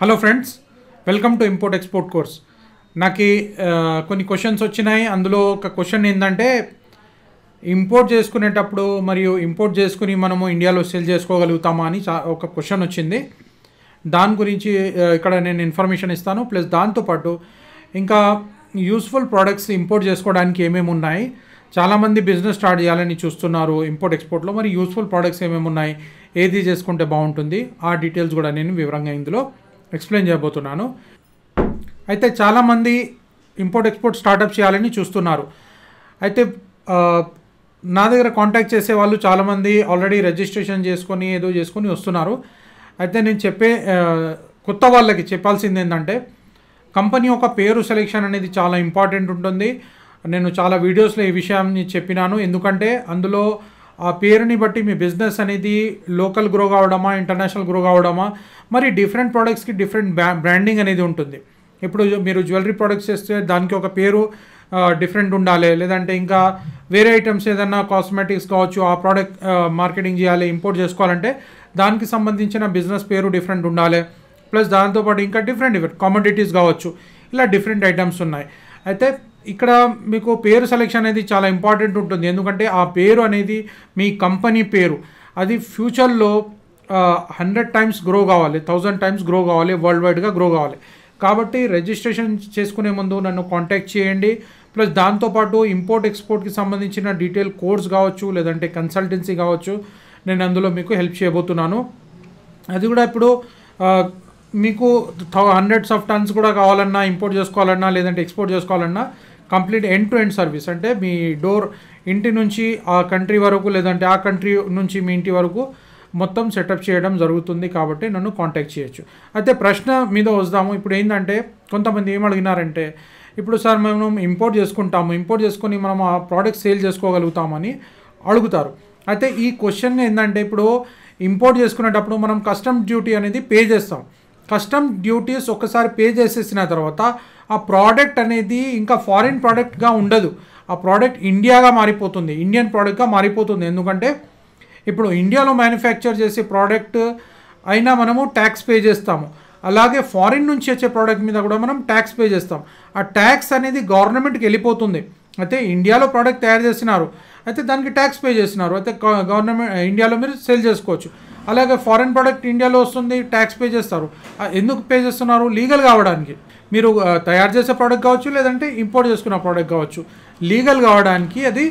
hello friends welcome to import export course నాకు కొన్ని questions వచ్చినాయి అందులో ఒక క్వశ్చన్ ఏంటంటే ఇంపోర్ట్ చేసుకునేటప్పుడు మరియు ఇంపోర్ట్ చేసుకుని మనము ఇండియాలో సేల్ చేసుకోగలుగుతామా అని ఒక క్వశ్చన్ వచ్చింది దాని గురించి ఇక్కడ నేను ఇన్ఫర్మేషన్ ఇస్తాను ప్లస్ దాంతోపాటు ఇంకా యూస్ఫుల్ ప్రోడక్ట్స్ ఇంపోర్ట్ చేసుకోవడానికి ఏమేమి ఉన్నాయి చాలామంది బిజినెస్ స్టార్ట్ చేయాలని చూస్తున్నారు ఇంపోర్ట్ ఎక్స్పోర్ట్లో మరి యూస్ఫుల్ ప్రోడక్ట్స్ ఏమేమి ఉన్నాయి ఏది చేసుకుంటే బాగుంటుంది ఆ డీటెయిల్స్ కూడా నేను వివరంగా ఇందులో ఎక్స్ప్లెయిన్ చేయబోతున్నాను అయితే చాలామంది ఇంపోర్ట్ ఎక్స్పోర్ట్ స్టార్టప్ చేయాలని చూస్తున్నారు అయితే నా దగ్గర కాంటాక్ట్ చేసే వాళ్ళు చాలామంది ఆల్రెడీ రిజిస్ట్రేషన్ చేసుకొని ఏదో చేసుకొని వస్తున్నారు అయితే నేను చెప్పే కొత్త వాళ్ళకి చెప్పాల్సింది ఏంటంటే కంపెనీ యొక్క పేరు సెలెక్షన్ అనేది చాలా ఇంపార్టెంట్ ఉంటుంది నేను చాలా వీడియోస్లో ఈ విషయాన్ని చెప్పినాను ఎందుకంటే అందులో ఆ పేరుని బట్టి మీ బిజినెస్ అనేది లోకల్ గ్రో కావడమా ఇంటర్నేషనల్ గ్రో కావడమా మరి డిఫరెంట్ ప్రోడక్ట్స్కి డిఫరెంట్ బ్రాండింగ్ అనేది ఉంటుంది ఇప్పుడు మీరు జ్యువెలరీ ప్రోడక్ట్స్ చేస్తే దానికి ఒక పేరు డిఫరెంట్ ఉండాలి లేదంటే ఇంకా వేరే ఐటమ్స్ ఏదైనా కాస్మెటిక్స్ కావచ్చు ఆ ప్రోడక్ట్ మార్కెటింగ్ చేయాలి ఇంపోర్ట్ చేసుకోవాలంటే దానికి సంబంధించిన బిజినెస్ పేరు డిఫరెంట్ ఉండాలి ప్లస్ దాంతోపాటు ఇంకా డిఫరెంట్ డిఫరెంట్ కామోడిటీస్ కావచ్చు ఇలా డిఫరెంట్ ఐటమ్స్ ఉన్నాయి అయితే ఇక్కడ మీకు పేరు సెలెక్షన్ అనేది చాలా ఇంపార్టెంట్ ఉంటుంది ఎందుకంటే ఆ పేరు అనేది మీ కంపెనీ పేరు అది ఫ్యూచర్లో హండ్రెడ్ టైమ్స్ గ్రో కావాలి థౌజండ్ టైమ్స్ గ్రో కావాలి వరల్డ్ వైడ్గా గ్రో కావాలి కాబట్టి రిజిస్ట్రేషన్ చేసుకునే ముందు నన్ను కాంటాక్ట్ చేయండి ప్లస్ దాంతోపాటు ఇంపోర్ట్ ఎక్స్పోర్ట్కి సంబంధించిన డీటెయిల్ కోర్స్ కావచ్చు లేదంటే కన్సల్టెన్సీ కావచ్చు నేను అందులో మీకు హెల్ప్ చేయబోతున్నాను అది కూడా ఇప్పుడు మీకు హండ్రెడ్స్ ఆఫ్ టన్స్ కూడా కావాలన్నా ఇంపోర్ట్ చేసుకోవాలన్నా లేదంటే ఎక్స్పోర్ట్ చేసుకోవాలన్నా complete end to end service అంటే మీ డోర్ ఇంటి నుంచి ఆ కంట్రీ వరకు లేదంటే ఆ కంట్రీ నుంచి మీ ఇంటి వరకు మొత్తం సెటప్ చేయడం జరుగుతుంది కాబట్టి నన్ను కాంటాక్ట్ చేయొచ్చు అయితే ప్రశ్న మీద వస్తాము ఇప్పుడు ఏంటంటే కొంతమంది ఏం అడిగినారంటే ఇప్పుడు సార్ మేము ఇంపోర్ట్ చేసుకుంటాము ఇంపోర్ట్ చేసుకొని మనం ఆ ప్రోడక్ట్ సేల్ చేసుకోగలుగుతామని అడుగుతారు అయితే ఈ క్వశ్చన్ ఏంటంటే ఇప్పుడు ఇంపోర్ట్ చేసుకునేటప్పుడు మనం కస్టమ్ డ్యూటీ అనేది పే చేస్తాం కస్టమ్ డ్యూటీస్ ఒకసారి పే చేసేసిన తర్వాత ఆ ప్రోడక్ట్ అనేది ఇంకా ఫారిన్ ప్రోడక్ట్గా ఉండదు ఆ ప్రోడక్ట్ ఇండియాగా మారిపోతుంది ఇండియన్ ప్రోడక్ట్గా మారిపోతుంది ఎందుకంటే ఇప్పుడు ఇండియాలో మ్యానుఫ్యాక్చర్ చేసే ప్రోడక్ట్ అయినా మనము ట్యాక్స్ పే చేస్తాము అలాగే ఫారిన్ నుంచి వచ్చే ప్రోడక్ట్ మీద కూడా మనం ట్యాక్స్ పే చేస్తాం ఆ ట్యాక్స్ అనేది గవర్నమెంట్కి వెళ్ళిపోతుంది అయితే ఇండియాలో ప్రోడక్ట్ తయారు చేస్తున్నారు అయితే దానికి ట్యాక్స్ పే చేస్తున్నారు అయితే గవర్నమెంట్ ఇండియాలో మీరు సేల్ చేసుకోవచ్చు అలాగే ఫారెన్ ప్రోడక్ట్ ఇండియాలో వస్తుంది ట్యాక్స్ పే చేస్తారు ఎందుకు పే చేస్తున్నారు లీగల్ కావడానికి మీరు తయారు చేసే ప్రోడక్ట్ కావచ్చు లేదంటే ఇంపోర్ట్ చేసుకున్న ప్రోడక్ట్ కావచ్చు లీగల్ కావడానికి అది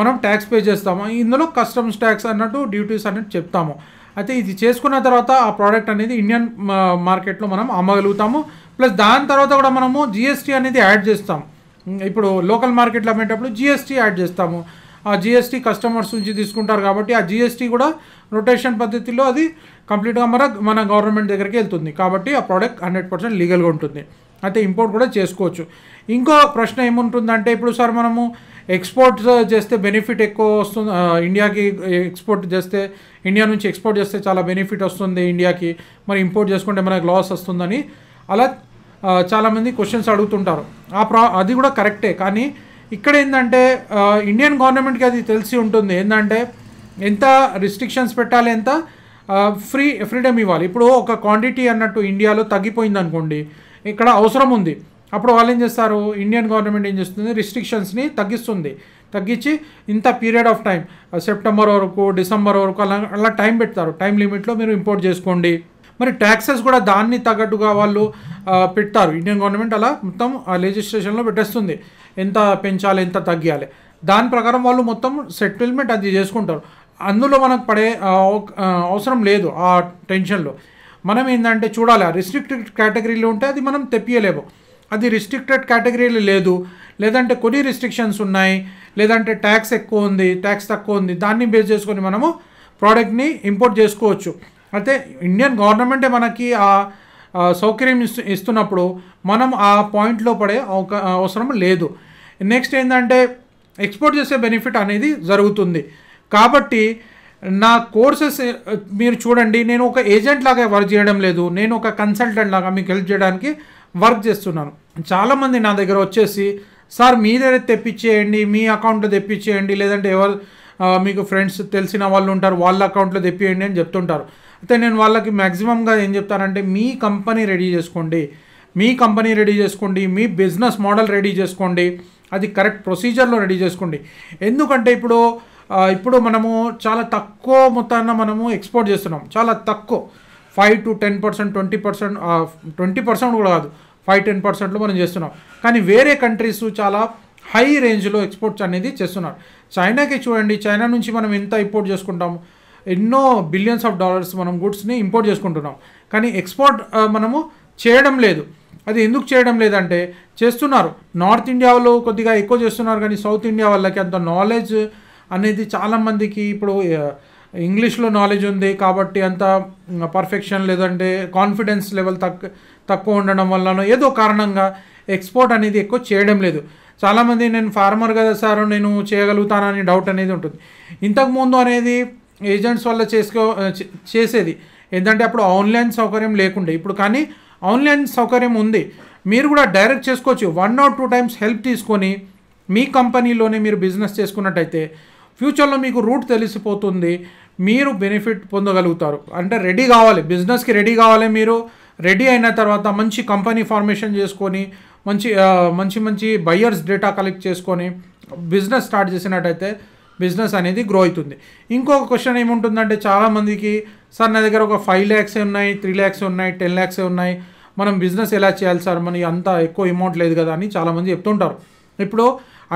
మనం ట్యాక్స్ పే చేస్తాము ఇందులో కస్టమ్స్ ట్యాక్స్ అన్నట్టు డ్యూటీస్ అన్నట్టు చెప్తాము అయితే ఇది చేసుకున్న తర్వాత ఆ ప్రోడక్ట్ అనేది ఇండియన్ మార్కెట్లో మనం అమ్మగలుగుతాము ప్లస్ దాని తర్వాత కూడా మనము జిఎస్టీ అనేది యాడ్ చేస్తాము ఇప్పుడు లోకల్ మార్కెట్లో అమ్మేటప్పుడు జిఎస్టీ యాడ్ చేస్తాము ఆ జిఎస్టీ కస్టమర్స్ నుంచి తీసుకుంటారు కాబట్టి ఆ జిఎస్టీ కూడా రొటేషన్ పద్ధతిలో అది కంప్లీట్గా మన మన గవర్నమెంట్ దగ్గరికి వెళ్తుంది కాబట్టి ఆ ప్రోడక్ట్ హండ్రెడ్ పర్సెంట్ లీగల్గా ఉంటుంది అయితే ఇంపోర్ట్ కూడా చేసుకోవచ్చు ఇంకో ప్రశ్న ఏముంటుందంటే ఇప్పుడు సార్ మనము ఎక్స్పోర్ట్ uh, చేస్తే బెనిఫిట్ ఎక్కువ వస్తుంది ఇండియాకి uh, ఎక్స్పోర్ట్ చేస్తే ఇండియా నుంచి ఎక్స్పోర్ట్ చేస్తే చాలా బెనిఫిట్ వస్తుంది ఇండియాకి మరి ఇంపోర్ట్ చేసుకుంటే మనకు లాస్ వస్తుందని అలా uh, చాలామంది క్వశ్చన్స్ అడుగుతుంటారు ఆ ప్రా అది కూడా కరెక్టే కానీ ఇక్కడ ఏంటంటే ఇండియన్ గవర్నమెంట్కి అది తెలిసి ఉంటుంది ఏంటంటే ఎంత రిస్ట్రిక్షన్స్ పెట్టాలి ఎంత ఫ్రీ ఫ్రీడమ్ ఇవ్వాలి ఇప్పుడు ఒక క్వాంటిటీ అన్నట్టు ఇండియాలో తగ్గిపోయింది అనుకోండి ఇక్కడ అవసరం ఉంది అప్పుడు వాళ్ళు ఏం చేస్తారు ఇండియన్ గవర్నమెంట్ ఏం చేస్తుంది రిస్ట్రిక్షన్స్ని తగ్గిస్తుంది తగ్గించి ఇంత పీరియడ్ ఆఫ్ టైం సెప్టెంబర్ వరకు డిసెంబర్ వరకు అలా అలా టైం పెడతారు టైం లిమిట్లో మీరు ఇంపోర్ట్ చేసుకోండి మరి ట్యాక్సెస్ కూడా దాన్ని తగ్గట్టుగా వాళ్ళు పెడతారు ఇండియన్ గవర్నమెంట్ అలా మొత్తం లెజిస్ట్రేషన్లో పెట్టేస్తుంది ఎంత పెంచాలి ఎంత తగ్గియాలి దాని ప్రకారం వాళ్ళు మొత్తం సెటిల్మెంట్ అది చేసుకుంటారు అందులో మనకు పడే అవసరం లేదు ఆ టెన్షన్లో మనం ఏంటంటే చూడాలి ఆ రిస్ట్రిక్టెడ్ కేటగిరీలో ఉంటే అది మనం తెప్పియలేము అది రిస్ట్రిక్టెడ్ కేటగిరీలు లేదు లేదంటే కొన్ని రిస్ట్రిక్షన్స్ ఉన్నాయి లేదంటే ట్యాక్స్ ఎక్కువ ఉంది ట్యాక్స్ తక్కువ ఉంది దాన్ని బేస్ చేసుకొని మనము ప్రోడక్ట్ని ఇంపోర్ట్ చేసుకోవచ్చు అయితే ఇండియన్ గవర్నమెంటే మనకి ఆ సౌకర్యం ఇస్తు ఇస్తున్నప్పుడు మనం ఆ పాయింట్లో పడే అవసరం లేదు నెక్స్ట్ ఏంటంటే ఎక్స్పోర్ట్ చేసే బెనిఫిట్ అనేది జరుగుతుంది కాబట్టి నా కోర్సెస్ మీరు చూడండి నేను ఒక ఏజెంట్ లాగా వర్క్ చేయడం లేదు నేను ఒక కన్సల్టెంట్ లాగా మీకు హెల్ప్ చేయడానికి వర్క్ చేస్తున్నాను చాలామంది నా దగ్గర వచ్చేసి సార్ మీరే తెప్పించేయండి మీ అకౌంట్లో తెప్పించేయండి లేదంటే ఎవరు మీకు ఫ్రెండ్స్ తెలిసిన వాళ్ళు ఉంటారు వాళ్ళ అకౌంట్లో తెప్పియండి అని చెప్తుంటారు అయితే నేను వాళ్ళకి మ్యాక్సిమంగా ఏం చెప్తానంటే మీ కంపెనీ రెడీ చేసుకోండి మీ కంపెనీ రెడీ చేసుకోండి మీ బిజినెస్ మోడల్ రెడీ చేసుకోండి అది కరెక్ట్ ప్రొసీజర్లో రెడీ చేసుకోండి ఎందుకంటే ఇప్పుడు ఇప్పుడు మనము చాలా తక్కువ మొత్తాన్ని మనము ఎక్స్పోర్ట్ చేస్తున్నాం చాలా తక్కువ five to ten percent twenty percent twenty percent కూడా కాదు ఫైవ్ టెన్ పర్సెంట్లో మనం చేస్తున్నాం కానీ వేరే కంట్రీస్ చాలా హై రేంజ్లో ఎక్స్పోర్ట్స్ అనేది చేస్తున్నారు చైనాకే చూడండి చైనా నుంచి మనం ఎంత ఇంపోర్ట్ చేసుకుంటాం ఎన్నో బిలియన్స్ ఆఫ్ డాలర్స్ మనం గుడ్స్ని ఇంపోర్ట్ చేసుకుంటున్నాం కానీ ఎక్స్పోర్ట్ మనము చేయడం లేదు అది ఎందుకు చేయడం లేదంటే చేస్తున్నారు నార్త్ ఇండియాలో కొద్దిగా ఎక్కువ చేస్తున్నారు కానీ సౌత్ ఇండియా వాళ్ళకి అంత నాలెడ్జ్ అనేది చాలామందికి ఇప్పుడు ఇంగ్లీష్లో నాలెడ్జ్ ఉంది కాబట్టి అంత పర్ఫెక్షన్ లేదంటే కాన్ఫిడెన్స్ లెవెల్ తక్కువ తక్కువ ఉండడం వల్లనో ఏదో కారణంగా ఎక్స్పోర్ట్ అనేది ఎక్కువ చేయడం లేదు చాలామంది నేను ఫార్మర్ కదా సార్ నేను చేయగలుగుతానని డౌట్ అనేది ఉంటుంది ఇంతకుముందు అనేది ఏజెంట్స్ వల్ల చేసుకో చేసేది ఏంటంటే అప్పుడు ఆన్లైన్ సౌకర్యం లేకుండే ఇప్పుడు కానీ ఆన్లైన్ సౌకర్యం ఉంది మీరు కూడా డైరెక్ట్ చేసుకోవచ్చు one or two times help తీసుకొని మీ కంపెనీలోనే మీరు బిజినెస్ చేసుకున్నట్టయితే ఫ్యూచర్లో మీకు రూట్ తెలిసిపోతుంది మీరు బెనిఫిట్ పొందగలుగుతారు అంటే రెడీ కావాలి బిజినెస్కి రెడీ కావాలి మీరు రెడీ అయిన తర్వాత మంచి కంపెనీ ఫార్మేషన్ చేసుకొని మంచి మంచి మంచి బయ్యర్స్ డేటా కలెక్ట్ చేసుకొని బిజినెస్ స్టార్ట్ చేసినట్టయితే బిజినెస్ అనేది గ్రో అవుతుంది ఇంకొక క్వశ్చన్ ఏముంటుందంటే చాలామందికి సార్ నా దగ్గర ఒక ఫైవ్ ల్యాక్స్ ఉన్నాయి త్రీ ల్యాక్స్ ఉన్నాయి టెన్ ల్యాక్స్ ఉన్నాయి మనం బిజినెస్ ఎలా చేయాలి సార్ మనకి అంత ఎక్కువ అమౌంట్ లేదు కదా అని చాలామంది చెప్తుంటారు ఇప్పుడు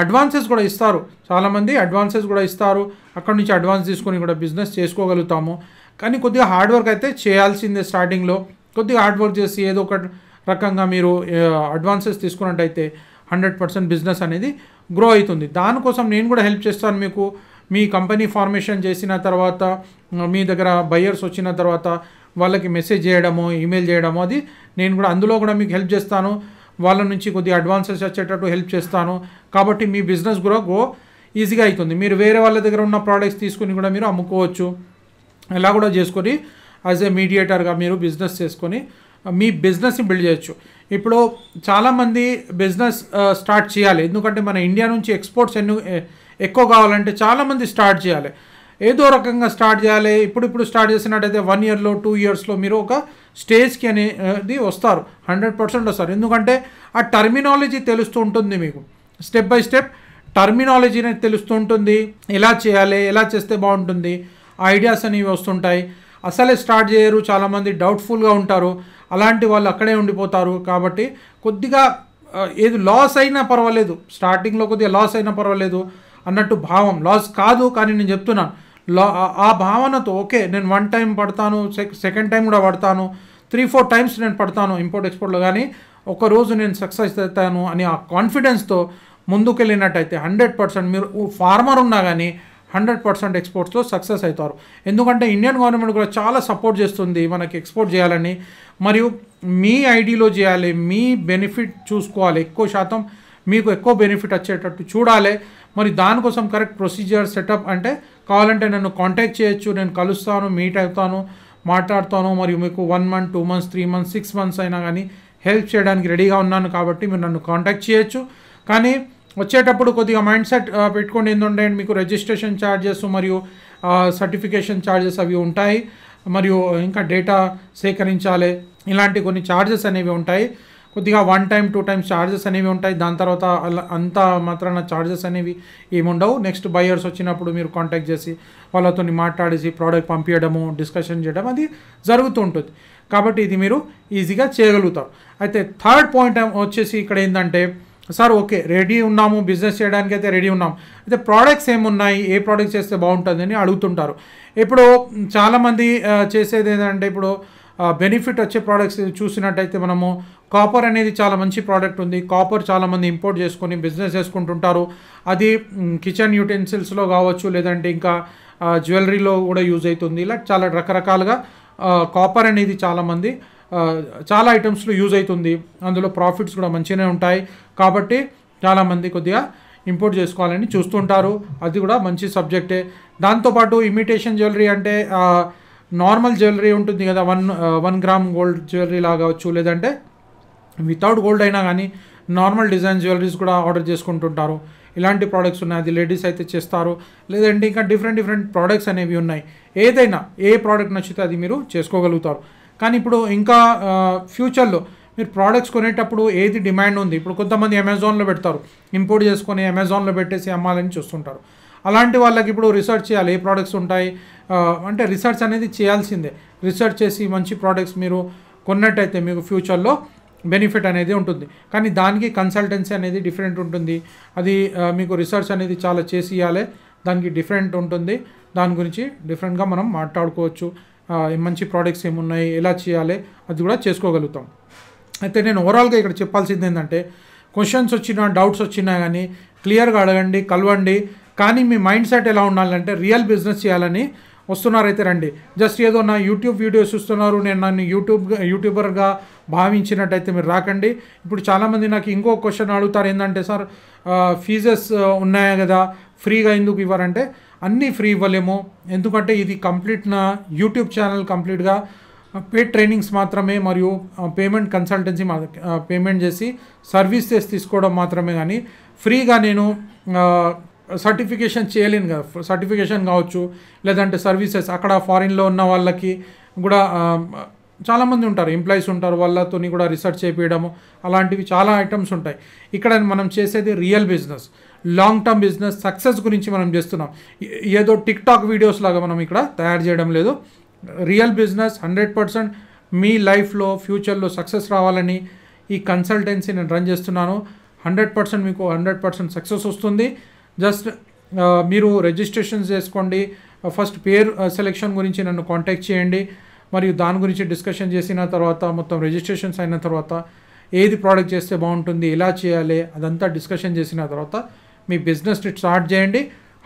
అడ్వాన్సెస్ కూడా ఇస్తారు చాలామంది అడ్వాన్సెస్ కూడా ఇస్తారు అక్కడి నుంచి అడ్వాన్స్ తీసుకొని కూడా బిజినెస్ చేసుకోగలుగుతాము కానీ కొద్దిగా హార్డ్ వర్క్ అయితే చేయాల్సిందే స్టార్టింగ్లో కొద్దిగా హార్డ్ వర్క్ చేసి ఏదో ఒకటి రకంగా మీరు అడ్వాన్సెస్ తీసుకున్నట్టయితే హండ్రెడ్ పర్సెంట్ బిజినెస్ అనేది గ్రో అవుతుంది దానికోసం నేను కూడా హెల్ప్ చేస్తాను మీకు మీ కంపెనీ ఫార్మేషన్ చేసిన తర్వాత మీ దగ్గర బయ్యర్స్ వచ్చిన తర్వాత వాళ్ళకి మెసేజ్ చేయడము ఈమెయిల్ చేయడము అది నేను కూడా అందులో కూడా మీకు హెల్ప్ చేస్తాను వాళ్ళ నుంచి కొద్దిగా అడ్వాన్సెస్ వచ్చేటట్టు హెల్ప్ చేస్తాను కాబట్టి మీ బిజినెస్ కూడా గ్రో ఈజీగా అవుతుంది మీరు వేరే వాళ్ళ దగ్గర ఉన్న ప్రోడక్ట్స్ తీసుకుని కూడా మీరు అమ్ముకోవచ్చు ఎలా కూడా చేసుకొని యాజ్ ఏ మీడియేటర్గా మీరు బిజినెస్ చేసుకొని మీ బిజినెస్ని బిల్డ్ చేయొచ్చు ఇప్పుడు చాలామంది బిజినెస్ స్టార్ట్ చేయాలి ఎందుకంటే మన ఇండియా నుంచి ఎక్స్పోర్ట్స్ ఎన్ని ఎక్కువ కావాలంటే చాలామంది స్టార్ట్ చేయాలి ఏదో రకంగా స్టార్ట్ చేయాలి ఇప్పుడు ఇప్పుడు స్టార్ట్ చేసినట్టయితే వన్ ఇయర్లో టూ ఇయర్స్లో మీరు ఒక స్టేజ్కి అనేది వస్తారు హండ్రెడ్ పర్సెంట్ వస్తారు ఎందుకంటే ఆ టర్మినాలజీ తెలుస్తూ ఉంటుంది మీకు స్టెప్ బై స్టెప్ టర్మినాలజీ అనేది తెలుస్తూ ఉంటుంది ఎలా చేయాలి ఎలా చేస్తే బాగుంటుంది ఐడియాస్ అనేవి వస్తుంటాయి అసలే స్టార్ట్ చేయరు చాలామంది డౌట్ఫుల్గా ఉంటారు అలాంటి వాళ్ళు అక్కడే ఉండిపోతారు కాబట్టి కొద్దిగా ఏది లాస్ అయినా పర్వాలేదు స్టార్టింగ్లో కొద్దిగా లాస్ అయినా పర్వాలేదు అన్నట్టు భావం లాస్ కాదు కానీ నేను చెప్తున్నాను లా ఆ భావనతో ఓకే నేను వన్ టైం పడతాను సెకండ్ టైం కూడా పడతాను త్రీ ఫోర్ టైమ్స్ నేను పడతాను ఇంపోర్ట్ ఎక్స్పోర్ట్లో కానీ ఒకరోజు నేను సక్సెస్ అవుతాను అని ఆ కాన్ఫిడెన్స్తో ముందుకు వెళ్ళినట్టయితే హండ్రెడ్ పర్సెంట్ మీరు ఫార్మర్ ఉన్నా కానీ హండ్రెడ్ పర్సెంట్ ఎక్స్పోర్ట్స్లో సక్సెస్ అవుతారు ఎందుకంటే ఇండియన్ గవర్నమెంట్ కూడా చాలా సపోర్ట్ చేస్తుంది మనకి ఎక్స్పోర్ట్ చేయాలని మరియు మీ ఐడిలో చేయాలి మీ బెనిఫిట్ చూసుకోవాలి ఎక్కువ శాతం మీకు ఎక్కువ బెనిఫిట్ వచ్చేటట్టు చూడాలి మరి దానికోసం కరెక్ట్ ప్రొసీజర్ సెటప్ అంటే కావాలంటే నన్ను కాంటాక్ట్ చేయొచ్చు నేను కలుస్తాను మీట్ అవుతాను మాట్లాడతాను మరియు మీకు one month two months three months six months అయినా కానీ హెల్ప్ చేయడానికి రెడీగా ఉన్నాను కాబట్టి మీరు నన్ను కాంటాక్ట్ చేయొచ్చు కానీ వచ్చేటప్పుడు కొద్దిగా మైండ్ సెట్ పెట్టుకోండి ఏంటంటే మీకు రిజిస్ట్రేషన్ ఛార్జెస్ మరియు సర్టిఫికేషన్ ఛార్జెస్ అవి ఉంటాయి మరియు ఇంకా డేటా సేకరించాలి ఇలాంటి కొన్ని ఛార్జెస్ అనేవి ఉంటాయి కొద్దిగా one time two times charges అనేవి ఉంటాయి దాని తర్వాత అంత మాత్రాన ఛార్జెస్ అనేవి ఏముండవు నెక్స్ట్ బయర్స్ వచ్చినప్పుడు మీరు కాంటాక్ట్ చేసి వాళ్ళతో మాట్లాడేసి ప్రోడక్ట్ పంపించడము డిస్కషన్ చేయడం అది జరుగుతూ ఉంటుంది కాబట్టి ఇది మీరు ఈజీగా చేయగలుగుతారు అయితే థర్డ్ పాయింట్ వచ్చేసి ఇక్కడ ఏంటంటే సార్ ఓకే రెడీ ఉన్నాము బిజినెస్ చేయడానికి అయితే రెడీ ఉన్నాం అయితే ప్రోడక్ట్స్ ఏమున్నాయి ఏ ప్రోడక్ట్స్ చేస్తే బాగుంటుందని అడుగుతుంటారు ఇప్పుడు చాలామంది చేసేది ఏంటంటే ఇప్పుడు బెనిఫిట్ వచ్చే ప్రోడక్ట్స్ చూసినట్టయితే మనము కాపర్ అనేది చాలా మంచి ప్రోడక్ట్ ఉంది కాపర్ చాలామంది ఇంపోర్ట్ చేసుకొని బిజినెస్ చేసుకుంటుంటారు అది కిచెన్ యూటెన్సిల్స్లో కావచ్చు లేదంటే ఇంకా జ్యువెలరీలో కూడా యూజ్ అవుతుంది ఇలా చాలా రకరకాలుగా కాపర్ అనేది చాలామంది చాలా ఐటమ్స్లో యూజ్ అవుతుంది అందులో ప్రాఫిట్స్ కూడా మంచిగానే ఉంటాయి కాబట్టి చాలామంది కొద్దిగా ఇంపోర్ట్ చేసుకోవాలని చూస్తుంటారు అది కూడా మంచి సబ్జెక్టే దాంతోపాటు ఇమిటేషన్ జ్యువెలరీ అంటే నార్మల్ జ్యువెలరీ ఉంటుంది కదా one one gram gold jewellery లాగవచ్చు లేదంటే వితౌట్ గోల్డ్ అయినా కానీ నార్మల్ డిజైన్ జ్యువెలరీస్ కూడా ఆర్డర్ చేసుకుంటుంటారు ఇలాంటి ప్రోడక్ట్స్ ఉన్నాయి అది లేడీస్ అయితే చేస్తారు లేదంటే ఇంకా డిఫరెంట్ డిఫరెంట్ ప్రోడక్ట్స్ అనేవి ఉన్నాయి ఏదైనా ఏ ప్రోడక్ట్ నచ్చితే అది మీరు చేసుకోగలుగుతారు కానీ ఇప్పుడు ఇంకా ఫ్యూచర్లో మీరు ప్రోడక్ట్స్ కొనేటప్పుడు ఏది డిమాండ్ ఉంది ఇప్పుడు కొంతమంది అమెజాన్లో పెడతారు ఇంపోర్ట్ చేసుకొని అమెజాన్లో పెట్టేసి అమ్మాలని చూస్తుంటారు అలాంటి వాళ్ళకి ఇప్పుడు రీసెర్చ్ చేయాలి ఏ ప్రోడక్ట్స్ ఉంటాయి అంటే రీసెర్చ్ అనేది చేయాల్సిందే రీసెర్చ్ చేసి మంచి ప్రోడక్ట్స్ మీరు కొన్నట్టయితే మీకు ఫ్యూచర్లో బెనిఫిట్ అనేది ఉంటుంది కానీ దానికి కన్సల్టెన్సీ అనేది డిఫరెంట్ ఉంటుంది అది మీకు రీసెర్చ్ అనేది చాలా చేసి ఇవ్వాలి దానికి డిఫరెంట్ ఉంటుంది దాని గురించి డిఫరెంట్గా మనం మాట్లాడుకోవచ్చు మంచి ప్రోడక్ట్స్ ఏమున్నాయి ఎలా చేయాలి అది కూడా చేసుకోగలుగుతాం అయితే నేను ఓవరాల్గా ఇక్కడ చెప్పాల్సింది ఏంటంటే క్వశ్చన్స్ వచ్చినా డౌట్స్ వచ్చినా కానీ క్లియర్గా అడగండి కలవండి కానీ మీ మైండ్ సెట్ ఎలా ఉండాలంటే రియల్ బిజినెస్ చేయాలని వస్తున్నారైతే రండి జస్ట్ ఏదో నా యూట్యూబ్ వీడియోస్ చూస్తున్నారు నేను నన్ను యూట్యూబ్ యూట్యూబర్గా భావించినట్టయితే మీరు రాకండి ఇప్పుడు చాలామంది నాకు ఇంకో క్వశ్చన్ అడుగుతారు ఏంటంటే సార్ ఫీజెస్ ఉన్నాయా కదా ఫ్రీగా ఎందుకు ఇవ్వరంటే అన్నీ ఫ్రీ ఇవ్వలేము ఎందుకంటే ఇది కంప్లీట్ నా యూట్యూబ్ ఛానల్ కంప్లీట్గా పేడ్ ట్రైనింగ్స్ మాత్రమే మరియు పేమెంట్ కన్సల్టెన్సీ పేమెంట్ చేసి సర్వీసెస్ తీసుకోవడం మాత్రమే కానీ ఫ్రీగా నేను సర్టిఫికేషన్ చేయలేను కదా సర్టిఫికేషన్ కావచ్చు లేదంటే సర్వీసెస్ అక్కడ ఫారిన్లో ఉన్న వాళ్ళకి కూడా చాలామంది ఉంటారు ఎంప్లాయీస్ ఉంటారు వాళ్ళతో కూడా రీసెర్చ్ చేయించడము అలాంటివి చాలా ఐటమ్స్ ఉంటాయి ఇక్కడ మనం చేసేది real business long term business success గురించి మనం చేస్తున్నాం ఏదో టిక్ టాక్ వీడియోస్ లాగా మనం ఇక్కడ తయారు చేయడం లేదు రియల్ బిజినెస్ హండ్రెడ్ పర్సెంట్ మీ లైఫ్లో ఫ్యూచర్లో సక్సెస్ రావాలని ఈ కన్సల్టెన్సీ నేను రన్ చేస్తున్నాను హండ్రెడ్ పర్సెంట్ మీకు హండ్రెడ్ పర్సెంట్ సక్సెస్ వస్తుంది జస్ట్ మీరు రిజిస్ట్రేషన్ చేసుకోండి ఫస్ట్ పేరు సెలెక్షన్ గురించి నన్ను కాంటాక్ట్ చేయండి మరియు దాని గురించి డిస్కషన్ చేసిన తర్వాత మొత్తం రిజిస్ట్రేషన్స్ అయిన తర్వాత ఏది ప్రోడక్ట్ చేస్తే బాగుంటుంది ఎలా చేయాలి అదంతా డిస్కషన్ చేసిన తర్వాత మీ బిజినెస్ స్టార్ట్ చేయండి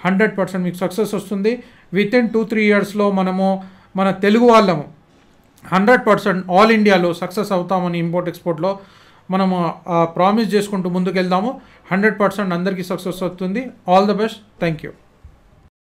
హండ్రెడ్ పర్సెంట్ మీకు సక్సెస్ వస్తుంది విత్ ఇన్ టూ త్రీ ఇయర్స్లో మనము మన తెలుగు వాళ్ళము హండ్రెడ్ పర్సెంట్ ఆల్ ఇండియాలో సక్సెస్ అవుతామని ఇంపోర్ట్ ఎక్స్పోర్ట్లో మనము ప్రామిస్ చేసుకుంటూ ముందుకెళ్దాము హండ్రెడ్ పర్సెంట్ అందరికీ సక్సెస్ వస్తుంది all the best thank you